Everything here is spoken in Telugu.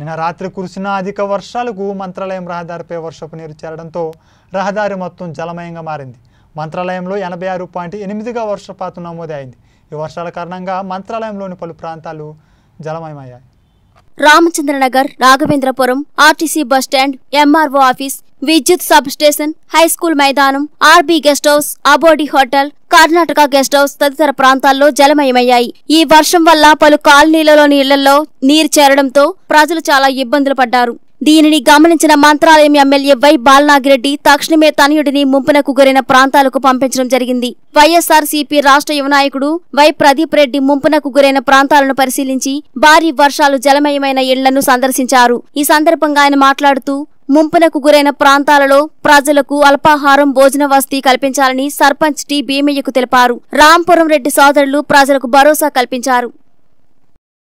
నిన్న రాత్రి కురిసిన అధిక వర్షాలకు మంత్రాలయం రహదారిపై వర్షపు నీరు చేరడంతో రహదారి మొత్తం జలమయంగా మారింది మంత్రాలయంలో ఎనభై ఆరు పాయింట్ ఎనిమిదిగా వర్షపాతం నమోదైంది ఈ వర్షాల కారణంగా మంత్రాలయంలోని పలు ప్రాంతాలు జలమయమయ్యాయి Ramachandranagar Raghavendrapuram RTC bus stand MRO office విద్యుత్ సబ్ స్టేషన్ హైస్కూల్ మైదానం ఆర్బీ గెస్ట్ హౌస్ అబోడి హోటల్ కర్ణాటక గెస్ట్ హౌస్ తదితర ప్రాంతాల్లో జలమయమయ్యాయి ఈ వర్షం వల్ల పలు కాలనీలలోని ఇళ్లలో నీరు చేరడంతో ప్రజలు చాలా ఇబ్బందులు పడ్డారు దీనిని గమనించిన మంత్రాలయం ఎమ్మెల్యే వై బాలనాగిరెడ్డి తక్షణమే తనయుడిని ముంపునకు గురైన ప్రాంతాలకు పంపించడం జరిగింది వైఎస్ఆర్సీపీ రాష్ట్ర యువనాయకుడు వై ప్రదీప్ రెడ్డి ముంపునకు గురైన ప్రాంతాలను పరిశీలించి భారీ వర్షాలు జలమయమైన ఇళ్లను సందర్శించారు ఈ సందర్భంగా ఆయన మాట్లాడుతూ ముంపునకు గురైన ప్రాంతాలలో ప్రజలకు అల్పాహారం భోజన వసతి కల్పించాలని సర్పంచ్ టి భీమయ్యకు తెలిపారు రాంపురం రెడ్డి సోదరులు ప్రజలకు భరోసా కల్పించారు